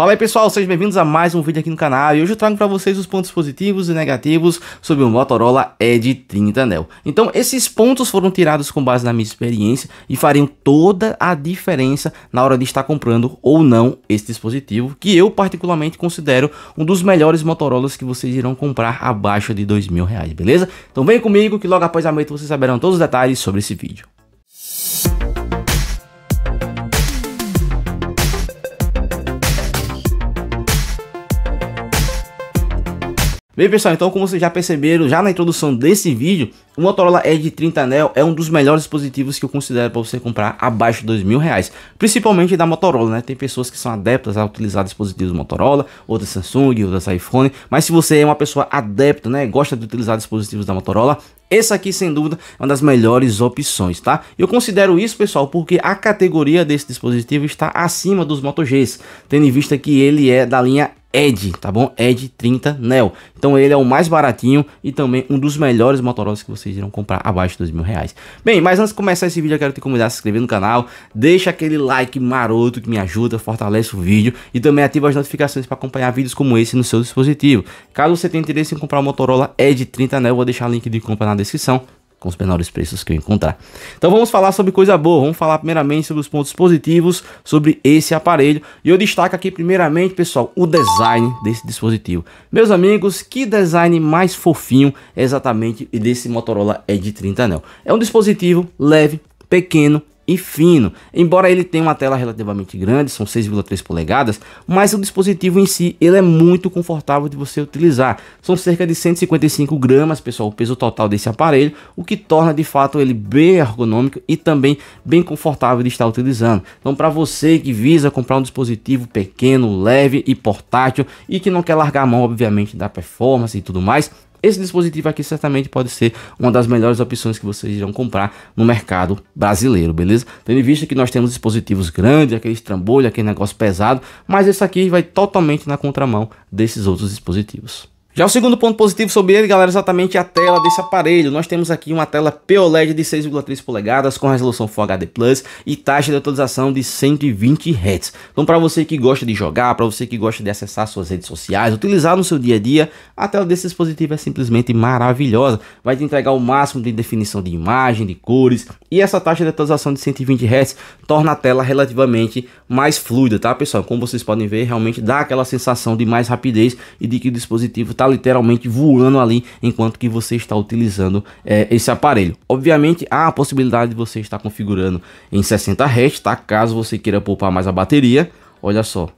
Fala aí pessoal, sejam bem-vindos a mais um vídeo aqui no canal e hoje eu trago para vocês os pontos positivos e negativos sobre o Motorola Edge 30 Neo. Então esses pontos foram tirados com base na minha experiência e fariam toda a diferença na hora de estar comprando ou não esse dispositivo que eu particularmente considero um dos melhores Motorolas que vocês irão comprar abaixo de dois mil reais, beleza? Então vem comigo que logo após a noite vocês saberão todos os detalhes sobre esse vídeo. Bem pessoal, então como vocês já perceberam, já na introdução desse vídeo, o Motorola Edge 30 Neo é um dos melhores dispositivos que eu considero para você comprar abaixo de dois mil reais, principalmente da Motorola, né? Tem pessoas que são adeptas a utilizar dispositivos Motorola, outras Samsung, outras iPhone, mas se você é uma pessoa adepta, né, gosta de utilizar dispositivos da Motorola, esse aqui, sem dúvida, é uma das melhores opções, tá? Eu considero isso, pessoal, porque a categoria desse dispositivo está acima dos Moto Gs, tendo em vista que ele é da linha Edge, tá bom? Edge 30 Neo. Então ele é o mais baratinho e também um dos melhores motorolas que vocês irão comprar abaixo de dois mil reais. Bem, mas antes de começar esse vídeo, eu quero te convidar a se inscrever no canal, deixa aquele like maroto que me ajuda, fortalece o vídeo e também ativa as notificações para acompanhar vídeos como esse no seu dispositivo. Caso você tenha interesse em comprar o Motorola Edge 30 Neo, eu vou deixar o link de compra na descrição com os menores preços que eu encontrar. Então vamos falar sobre coisa boa, vamos falar primeiramente sobre os pontos positivos sobre esse aparelho. E eu destaco aqui primeiramente, pessoal, o design desse dispositivo. Meus amigos, que design mais fofinho exatamente desse Motorola Edge 30 Anel. É um dispositivo leve, pequeno, e fino. Embora ele tenha uma tela relativamente grande, são 6,3 polegadas, mas o dispositivo em si ele é muito confortável de você utilizar. São cerca de 155 gramas, pessoal, o peso total desse aparelho, o que torna de fato ele bem ergonômico e também bem confortável de estar utilizando. Então, para você que visa comprar um dispositivo pequeno, leve e portátil e que não quer largar a mão, obviamente, da performance e tudo mais, esse dispositivo aqui certamente pode ser uma das melhores opções que vocês irão comprar no mercado brasileiro, beleza? Tendo em vista que nós temos dispositivos grandes, aquele estrambolho, aquele negócio pesado, mas esse aqui vai totalmente na contramão desses outros dispositivos. Já o segundo ponto positivo sobre ele, galera, é exatamente a tela desse aparelho. Nós temos aqui uma tela POLED de 6,3 polegadas com resolução Full HD Plus e taxa de atualização de 120 Hz. Então, para você que gosta de jogar, para você que gosta de acessar suas redes sociais, utilizar no seu dia a dia, a tela desse dispositivo é simplesmente maravilhosa. Vai te entregar o máximo de definição de imagem, de cores e essa taxa de atualização de 120 Hz torna a tela relativamente mais fluida, tá, pessoal? Como vocês podem ver, realmente dá aquela sensação de mais rapidez e de que o dispositivo está literalmente voando ali enquanto que você está utilizando é, esse aparelho. Obviamente há a possibilidade de você estar configurando em 60 Hz, tá? Caso você queira poupar mais a bateria, olha só.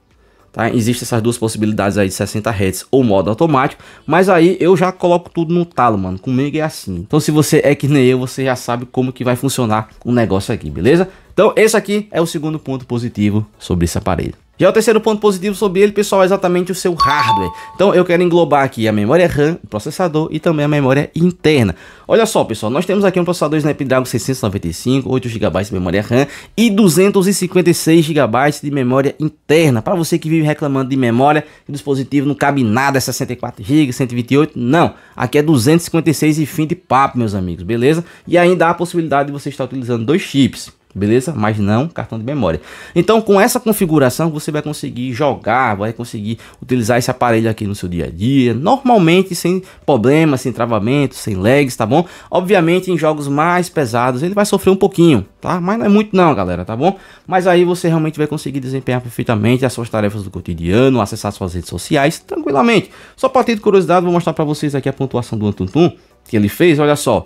Tá? Existem essas duas possibilidades aí de 60 Hz ou modo automático, mas aí eu já coloco tudo no talo, mano. Comigo é assim. Então se você é que nem eu, você já sabe como que vai funcionar o negócio aqui, beleza? Então esse aqui é o segundo ponto positivo sobre esse aparelho. E é o terceiro ponto positivo sobre ele, pessoal, é exatamente o seu hardware. Então eu quero englobar aqui a memória RAM, o processador e também a memória interna. Olha só, pessoal, nós temos aqui um processador Snapdragon 695, 8 GB de memória RAM e 256 GB de memória interna. Para você que vive reclamando de memória, o dispositivo não cabe nada, é 64 GB, 128, não. Aqui é 256 e fim de papo, meus amigos, beleza? E ainda há a possibilidade de você estar utilizando dois chips beleza? Mas não cartão de memória. Então, com essa configuração, você vai conseguir jogar, vai conseguir utilizar esse aparelho aqui no seu dia a dia, normalmente sem problemas, sem travamento, sem lags, tá bom? Obviamente, em jogos mais pesados, ele vai sofrer um pouquinho, tá? Mas não é muito não, galera, tá bom? Mas aí você realmente vai conseguir desempenhar perfeitamente as suas tarefas do cotidiano, acessar suas redes sociais tranquilamente. Só para ter curiosidade, vou mostrar para vocês aqui a pontuação do Antuntun que ele fez, olha só.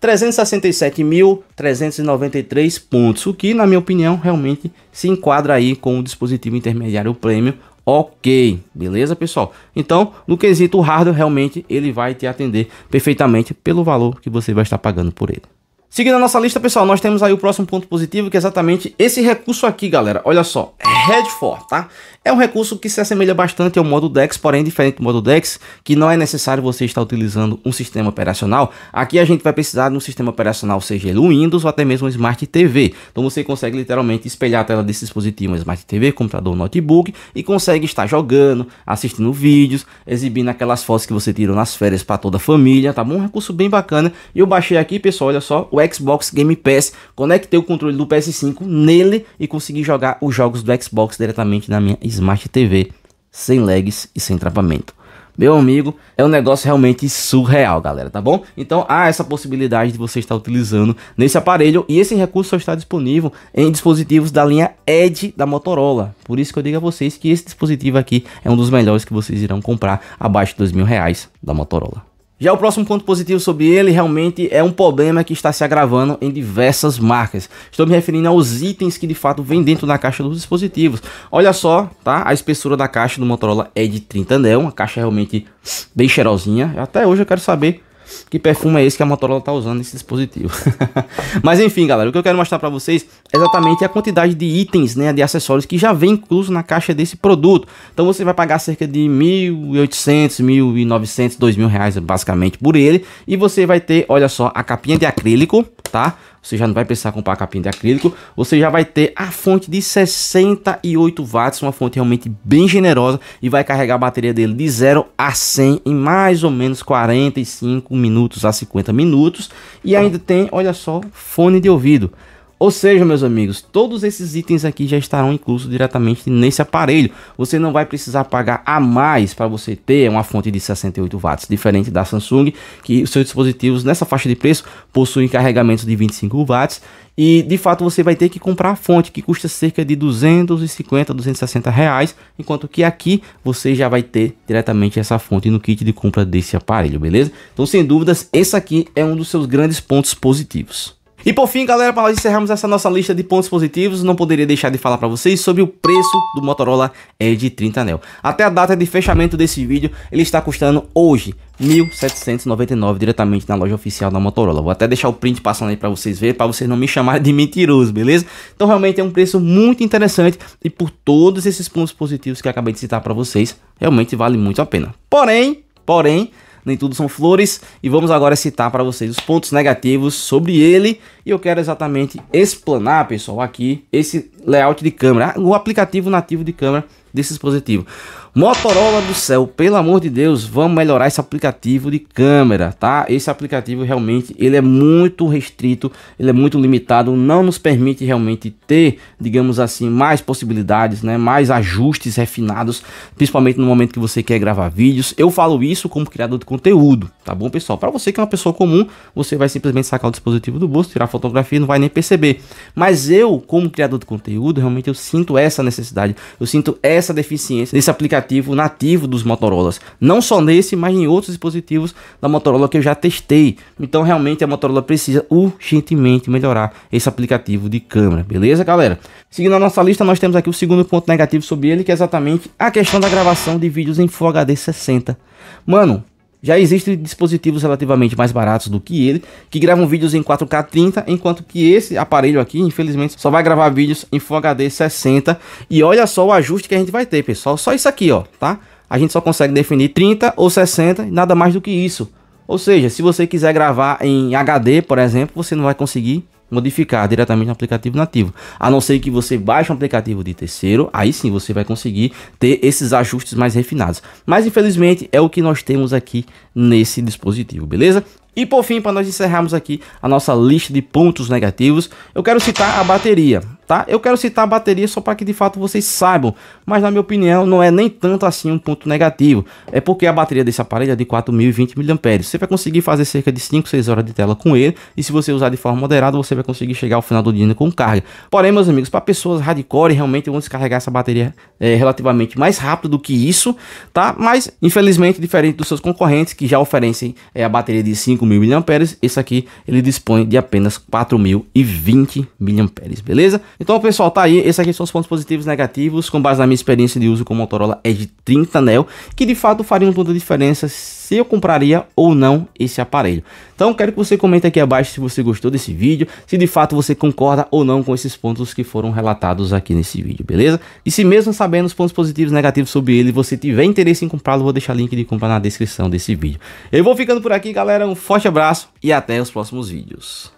367.393 pontos, o que, na minha opinião, realmente se enquadra aí com o dispositivo intermediário prêmio ok, beleza pessoal? Então, no quesito hardware, realmente ele vai te atender perfeitamente pelo valor que você vai estar pagando por ele. Seguindo a nossa lista, pessoal, nós temos aí o próximo ponto positivo, que é exatamente esse recurso aqui, galera. Olha só, é for, tá? É um recurso que se assemelha bastante ao modo DEX, porém diferente do modo DEX, que não é necessário você estar utilizando um sistema operacional. Aqui a gente vai precisar de um sistema operacional, seja ele um Windows ou até mesmo um Smart TV. Então você consegue literalmente espelhar a tela desse dispositivo, um Smart TV, computador, notebook, e consegue estar jogando, assistindo vídeos, exibindo aquelas fotos que você tirou nas férias para toda a família, tá bom? Um recurso bem bacana. E eu baixei aqui, pessoal, olha só, o o Xbox Game Pass. Conectei o controle do PS5 nele e consegui jogar os jogos do Xbox diretamente na minha Smart TV, sem lags e sem travamento. Meu amigo, é um negócio realmente surreal, galera, tá bom? Então há essa possibilidade de você estar utilizando nesse aparelho e esse recurso só está disponível em dispositivos da linha Edge da Motorola. Por isso que eu digo a vocês que esse dispositivo aqui é um dos melhores que vocês irão comprar abaixo de dois mil reais da Motorola. Já o próximo ponto positivo sobre ele realmente é um problema que está se agravando em diversas marcas. Estou me referindo aos itens que de fato vêm dentro da caixa dos dispositivos. Olha só, tá? A espessura da caixa do Motorola é de 30 anel, uma caixa realmente bem cheirosinha. Até hoje eu quero saber que perfume é esse que a Motorola está usando nesse dispositivo. Mas enfim, galera, o que eu quero mostrar para vocês é exatamente a quantidade de itens, né, de acessórios que já vem incluso na caixa desse produto. Então você vai pagar cerca de 1.800, 1.900, 2.000 reais basicamente por ele e você vai ter, olha só, a capinha de acrílico, tá? você já não vai precisar comprar capinha de acrílico, você já vai ter a fonte de 68 watts, uma fonte realmente bem generosa e vai carregar a bateria dele de 0 a 100 em mais ou menos 45 minutos a 50 minutos e ainda tem, olha só, fone de ouvido. Ou seja, meus amigos, todos esses itens aqui já estarão inclusos diretamente nesse aparelho. Você não vai precisar pagar a mais para você ter uma fonte de 68 watts, diferente da Samsung, que os seus dispositivos nessa faixa de preço possuem carregamentos de 25 watts. E de fato você vai ter que comprar a fonte que custa cerca de 250, 260 reais, enquanto que aqui você já vai ter diretamente essa fonte no kit de compra desse aparelho, beleza? Então sem dúvidas, esse aqui é um dos seus grandes pontos positivos. E por fim, galera, para nós encerrarmos essa nossa lista de pontos positivos, não poderia deixar de falar para vocês sobre o preço do Motorola Edge 30 Neo. Até a data de fechamento desse vídeo, ele está custando hoje 1.799 diretamente na loja oficial da Motorola. Vou até deixar o print passando aí para vocês verem, para vocês não me chamarem de mentiroso, beleza? Então realmente é um preço muito interessante e por todos esses pontos positivos que acabei de citar para vocês, realmente vale muito a pena. Porém, porém, nem tudo são flores. E vamos agora citar para vocês os pontos negativos sobre ele. E eu quero exatamente explanar, pessoal, aqui esse layout de câmera, o aplicativo nativo de câmera desse dispositivo. Motorola do céu, pelo amor de Deus, vamos melhorar esse aplicativo de câmera, tá? Esse aplicativo realmente, ele é muito restrito, ele é muito limitado, não nos permite realmente ter, digamos assim, mais possibilidades, né? Mais ajustes refinados, principalmente no momento que você quer gravar vídeos. Eu falo isso como criador de conteúdo, tá bom, pessoal? Para você que é uma pessoa comum, você vai simplesmente sacar o dispositivo do bolso, tirar a fotografia e não vai nem perceber. Mas eu, como criador de conteúdo, realmente eu sinto essa necessidade, eu sinto essa deficiência desse aplicativo aplicativo nativo dos Motorolas. Não só nesse, mas em outros dispositivos da Motorola que eu já testei. Então realmente a Motorola precisa urgentemente melhorar esse aplicativo de câmera, beleza galera? Seguindo a nossa lista, nós temos aqui o segundo ponto negativo sobre ele, que é exatamente a questão da gravação de vídeos em Full HD 60. Mano, já existem dispositivos relativamente mais baratos do que ele, que gravam vídeos em 4K 30, enquanto que esse aparelho aqui, infelizmente, só vai gravar vídeos em Full HD 60. E olha só o ajuste que a gente vai ter, pessoal, só isso aqui, ó, tá? A gente só consegue definir 30 ou 60, nada mais do que isso. Ou seja, se você quiser gravar em HD, por exemplo, você não vai conseguir modificar diretamente no aplicativo nativo. A não ser que você baixe um aplicativo de terceiro, aí sim você vai conseguir ter esses ajustes mais refinados. Mas infelizmente é o que nós temos aqui nesse dispositivo, beleza? E por fim, para nós encerrarmos aqui a nossa lista de pontos negativos, eu quero citar a bateria tá? Eu quero citar a bateria só para que de fato vocês saibam, mas na minha opinião não é nem tanto assim um ponto negativo. É porque a bateria desse aparelho é de 4020 mAh. Você vai conseguir fazer cerca de 5, 6 horas de tela com ele, e se você usar de forma moderada, você vai conseguir chegar ao final do dia com carga. Porém, meus amigos, para pessoas hardcore realmente vão descarregar essa bateria é, relativamente mais rápido do que isso, tá? Mas infelizmente diferente dos seus concorrentes que já oferecem é, a bateria de 5000 mAh, esse aqui ele dispõe de apenas 4020 mAh, beleza? Então, pessoal, tá aí. Esses aqui são os pontos positivos e negativos. Com base na minha experiência de uso com o Motorola Edge 30 Neo, que de fato fariam toda a diferença se eu compraria ou não esse aparelho. Então, quero que você comente aqui abaixo se você gostou desse vídeo, se de fato você concorda ou não com esses pontos que foram relatados aqui nesse vídeo, beleza? E se mesmo sabendo os pontos positivos e negativos sobre ele, você tiver interesse em comprá-lo, vou deixar o link de compra na descrição desse vídeo. Eu vou ficando por aqui, galera. Um forte abraço e até os próximos vídeos.